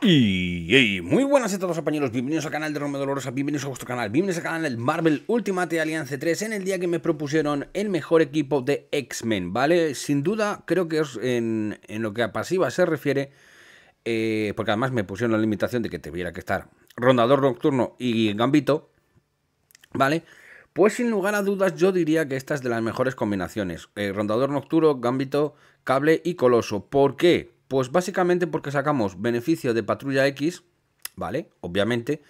Y muy buenas a todos compañeros, bienvenidos al canal de Romeo Dolorosa, bienvenidos a vuestro canal, bienvenidos al canal del Marvel Ultimate Alliance 3 en el día que me propusieron el mejor equipo de X-Men, ¿vale? Sin duda, creo que en, lo que a pasiva se refiere, eh, porque además me pusieron la limitación de que tuviera que estar Rondador Nocturno y Gambito, ¿vale? vale pues sin lugar a dudas yo diría que esta es de las mejores combinaciones. Eh, rondador nocturno, gambito, cable y coloso. ¿Por qué? Pues básicamente porque sacamos beneficio de patrulla X, ¿vale? Obviamente.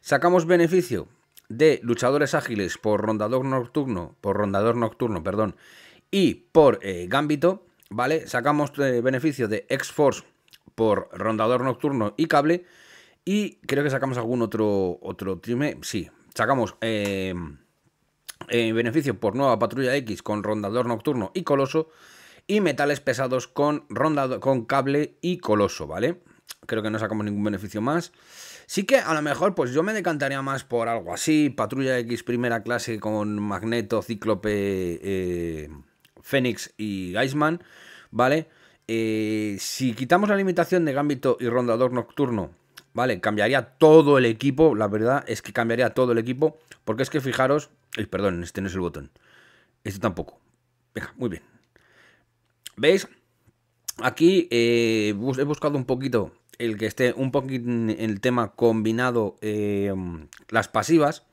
Sacamos beneficio de luchadores ágiles por rondador nocturno, por rondador nocturno, perdón, y por eh, gambito, ¿vale? Sacamos eh, beneficio de X-Force por rondador nocturno y cable. Y creo que sacamos algún otro, otro trime. Sí, sacamos eh, eh, beneficio por nueva patrulla X con rondador nocturno y coloso y metales pesados con, con cable y coloso, ¿vale? Creo que no sacamos ningún beneficio más. Sí que a lo mejor pues yo me decantaría más por algo así, patrulla X primera clase con Magneto, Cíclope, eh, Fénix y Iceman, ¿vale? Eh, si quitamos la limitación de Gambito y Rondador Nocturno ¿vale? Cambiaría todo el equipo, la verdad es que cambiaría todo el equipo, porque es que fijaros, perdón, este no es el botón, este tampoco, venga, muy bien. ¿Veis? Aquí eh, he buscado un poquito el que esté un poquito en el tema combinado eh, las pasivas,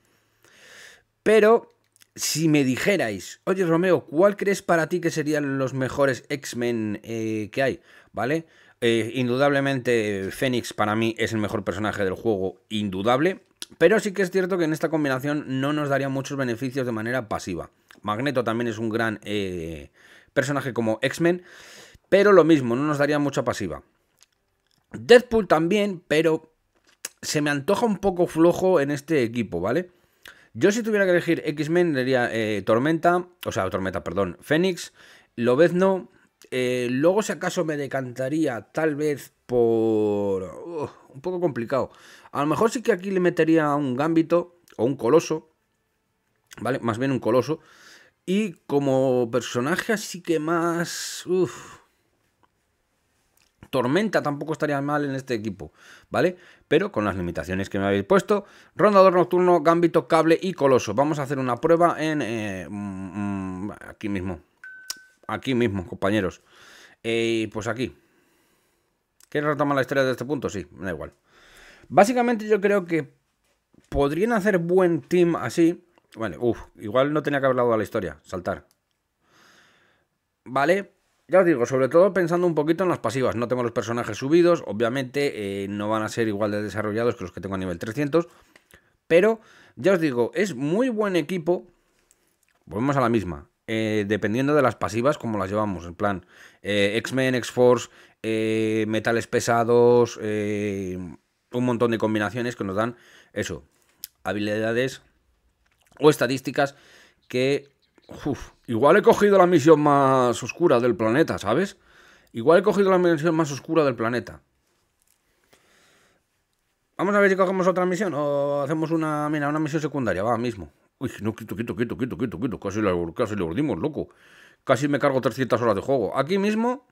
pero si me dijerais, oye Romeo, ¿cuál crees para ti que serían los mejores X-Men eh, que hay? ¿Vale? Eh, indudablemente, Fénix para mí es el mejor personaje del juego, indudable. Pero sí que es cierto que en esta combinación no nos daría muchos beneficios de manera pasiva. Magneto también es un gran eh, personaje como X-Men, pero lo mismo, no nos daría mucha pasiva. Deadpool también, pero se me antoja un poco flojo en este equipo, ¿vale? Yo si tuviera que elegir X-Men, diría eh, Tormenta, o sea, Tormenta, perdón, Fénix, Lobezno, eh, luego, si acaso me decantaría, tal vez por. un poco complicado. A lo mejor sí que aquí le metería un gambito o un coloso. ¿Vale? Más bien un coloso. Y como personaje, así que más. Uff Tormenta tampoco estaría mal en este equipo, ¿vale? Pero con las limitaciones que me habéis puesto, rondador nocturno, gambito, cable y coloso. Vamos a hacer una prueba en eh, mm, mm, aquí mismo, aquí mismo, compañeros. Eh, pues aquí. ¿Quieres retomar la historia de este punto? Sí, da igual. Básicamente yo creo que podrían hacer buen team así. Vale, uff, igual no tenía que haber dado a la historia, saltar. Vale, ya os digo, sobre todo pensando un poquito en las pasivas. No tengo los personajes subidos, obviamente eh, no van a ser igual de desarrollados que los que tengo a nivel 300. Pero, ya os digo, es muy buen equipo. Volvemos a la misma. Eh, dependiendo de las pasivas, como las llevamos. En plan, eh, X-Men, X-Force, eh, metales pesados, un montón de combinaciones que nos dan eso, habilidades o estadísticas que... igual he cogido la misión más oscura del planeta, ¿sabes? Igual he cogido la misión más oscura del planeta. Vamos a ver si cogemos otra misión o hacemos una, una misión secundaria, va, mismo. Uy, no, quito quito quito quito quito quito Casi le, casi loco. Casi me cargo 300 horas de juego. Aquí mismo...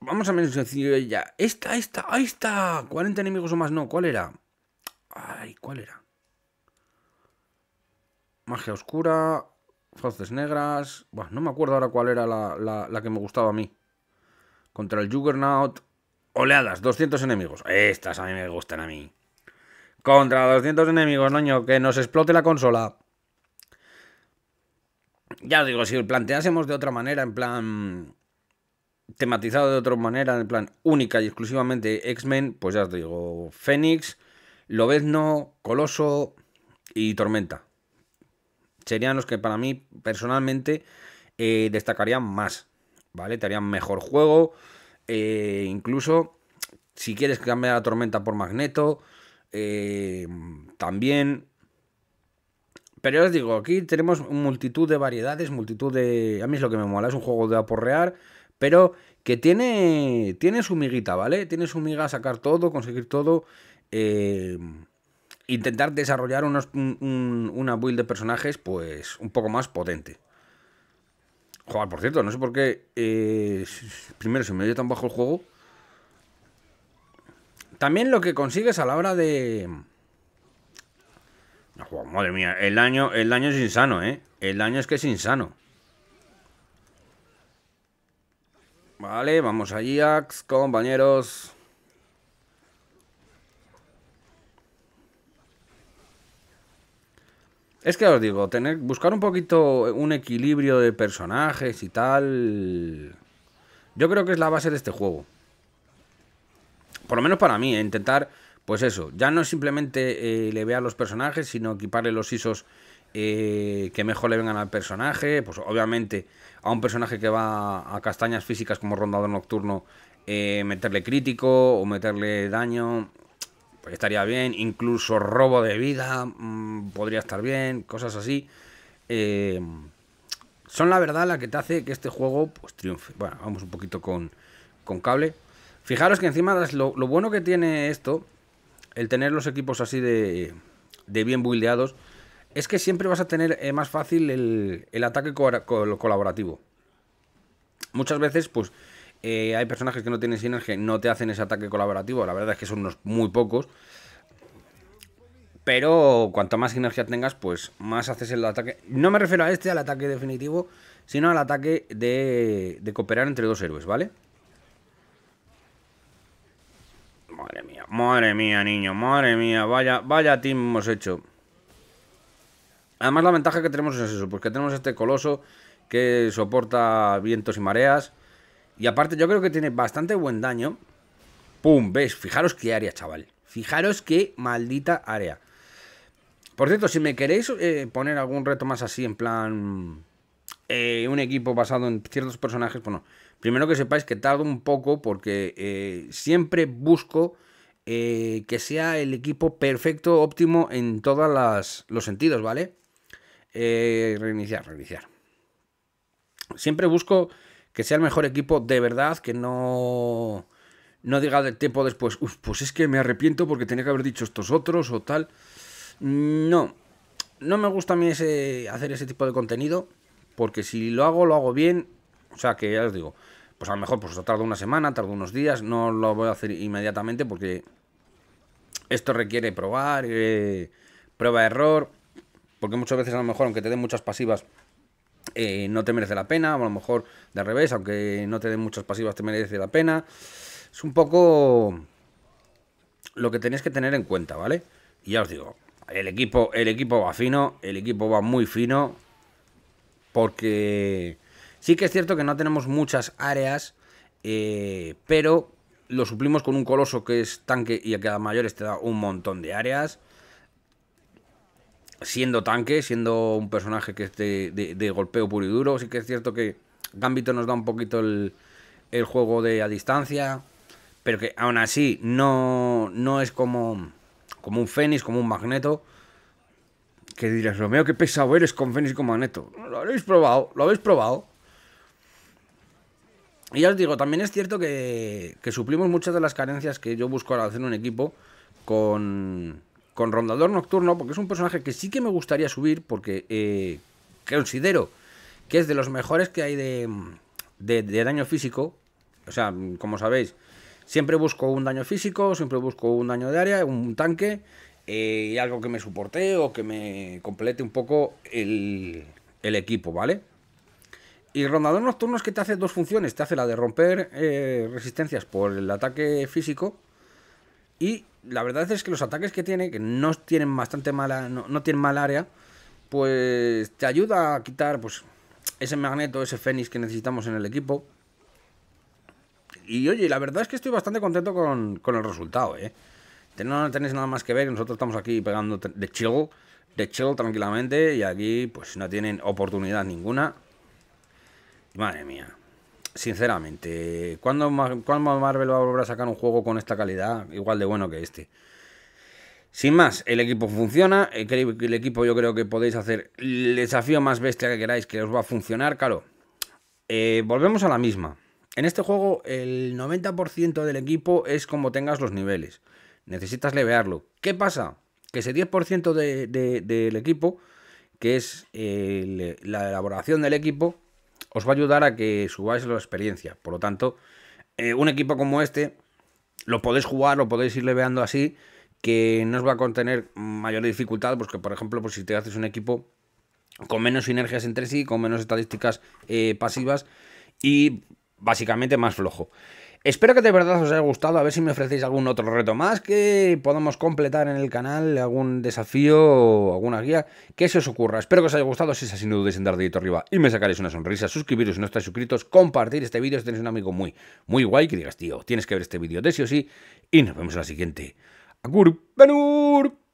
Vamos a menos sencillo ya. Esta, esta, ahí está. 40 enemigos o más, no. ¿Cuál era? Ay, ¿cuál era? Magia oscura, fauces negras... Bueno, no me acuerdo ahora cuál era la que me gustaba a mí. Contra el Juggernaut oleadas, 200 enemigos. Estas a mí me gustan a mí. Contra 200 enemigos, noño, que nos explote la consola. Ya os digo, si lo planteásemos de otra manera, en plan tematizado de otra manera, en plan única y exclusivamente X-Men, pues ya os digo, Fénix, Lobezno, Coloso y Tormenta. Serían los que para mí personalmente eh, destacarían más, ¿vale? Te harían mejor juego, eh, incluso si quieres cambiar la Tormenta por Magneto, Em, también. Pero os digo, aquí tenemos multitud de variedades, multitud de. A mí es lo que me mola, es un juego de aporrear, pero que tiene, tiene su miguita, ¿vale? Tiene su miga sacar todo, conseguir todo. Em, intentar desarrollar unos, una build de personajes, pues un poco más potente. Joder, por cierto, no sé por qué. Eh, primero, se me oye tan bajo el juego. También lo que consigues a la hora de... madre mía, el daño, el es insano, ¿eh? El daño es que es insano. Vale, vamos allí, Ax, compañeros. Es que os digo, tener, buscar un poquito un equilibrio de personajes y tal... Yo creo que es la base de este juego por lo menos para mí, eh, intentar, pues eso, ya no simplemente eh, le vea a los personajes, sino equiparle los ISOs eh, que mejor le vengan al personaje. Pues obviamente a un personaje que va a castañas físicas como rondador nocturno, meterle crítico o meterle daño, pues estaría bien. Incluso robo de vida mm, podría estar bien, cosas así. son la verdad la que te hace que este juego pues triunfe. Bueno, vamos un poquito con cable. Fijaros que encima lo, lo bueno que tiene esto, el tener los equipos así de, bien buildeados, es que siempre vas a tener eh, más fácil el, ataque colaborativo. Muchas veces, pues, eh, hay personajes que no tienen sinergia no te hacen ese ataque colaborativo. La verdad es que son unos muy pocos. Pero cuanto más sinergia tengas, pues más haces el ataque. No me refiero a este, al ataque definitivo, sino al ataque de, de cooperar entre dos héroes, ¿vale? madre mía, niño, madre mía, vaya, vaya team hemos hecho. Además la ventaja que tenemos es eso, porque tenemos este coloso que soporta vientos y mareas. Y aparte yo creo que tiene bastante buen daño. ¡Pum! ¿Ves? Fijaros qué área, chaval. Fijaros qué maldita área. Por cierto, si me queréis eh, poner algún reto más así, en plan... Eh, un equipo basado en ciertos personajes, bueno, primero que sepáis que tardo un poco porque eh, siempre busco eh, que sea el equipo perfecto, óptimo en todos los sentidos, ¿vale? Eh, reiniciar, reiniciar. Siempre busco que sea el mejor equipo de verdad, que no, no diga del tiempo después, pues es que me arrepiento porque tenía que haber dicho estos otros o tal. Mm, no, no me gusta a mí ese, hacer ese tipo de contenido, porque si lo hago, lo hago bien. O sea, que ya os digo, pues a lo mejor pues tardo una semana, tardo unos días, no lo voy a hacer inmediatamente porque esto requiere probar, eh, prueba-error, porque muchas veces a lo mejor aunque te den muchas pasivas eh, no te merece la pena, o a lo mejor de revés, aunque no te den muchas pasivas te merece la pena. Es un poco lo que tenéis que tener en cuenta, ¿vale? Y ya os digo, el equipo, el equipo va fino, el equipo va muy fino, porque Sí que es cierto que no tenemos muchas áreas, eh, pero lo suplimos con un coloso que es tanque y que da mayores te da un montón de áreas. Siendo tanque, siendo un personaje que es de, golpeo puro y duro, sí que es cierto que Gambito nos da un poquito el, juego de a distancia, pero que aún así no, no es como, como un Fénix, como un Magneto. Que dirás, Romeo, qué pesado eres con Fénix y con Magneto. Lo habéis probado, lo habéis probado. Y ya os digo, también es cierto que, suplimos muchas de las carencias que yo busco al hacer un equipo con, Rondador Nocturno, porque es un personaje que sí que me gustaría subir, porque eh, considero que es de los mejores que hay de, daño físico. O sea, como sabéis, siempre busco un daño físico, siempre busco un daño de área, un tanque, eh, y algo que me soporte o que me complete un poco el equipo, ¿vale? Y rondador nocturno es que te hace dos funciones. Te hace la de romper eh, resistencias por el ataque físico. Y la verdad es que los ataques que tiene, que no tienen bastante mala. No, tienen mal área. Pues te ayuda a quitar pues, ese magneto, ese fénix que necesitamos en el equipo. Y oye, la verdad es que estoy bastante contento con, el resultado, ¿eh? No tenéis nada más que ver, nosotros estamos aquí pegando de chill, de chill tranquilamente, y aquí pues no tienen oportunidad ninguna. Madre mía. Sinceramente, ¿cuándo, Marvel va a volver a sacar un juego con esta calidad igual de bueno que este? Sin más, el equipo funciona, eh, el equipo yo creo que podéis hacer el desafío más bestia que queráis que os va a funcionar, claro. Eh, volvemos a la misma. En este juego el 90% del equipo es como tengas los niveles. Necesitas levearlo. ¿Qué pasa? Que ese 10% del equipo, que es eh, la elaboración del equipo, os va a ayudar a que subáis la experiencia. Por lo tanto, eh, un equipo como este lo podéis jugar, lo podéis ir leveando así, que no os va a contener mayor dificultad, porque pues por ejemplo, pues si te haces un equipo con menos sinergias entre sí, con menos estadísticas eh, pasivas y básicamente más flojo. Espero que de verdad os haya gustado, a ver si me ofrecéis algún otro reto más que podamos completar en el canal, algún desafío, o alguna guía, que se os ocurra. Espero que os haya gustado, si es así no dudéis en dar dedito arriba y me sacaréis una sonrisa, suscribiros si no estáis suscritos, compartir este vídeo si tenéis un amigo muy, muy guay que digas, tío, tienes que ver este vídeo de sí o sí, y nos vemos en la siguiente. ¡Agur! ¡Benur!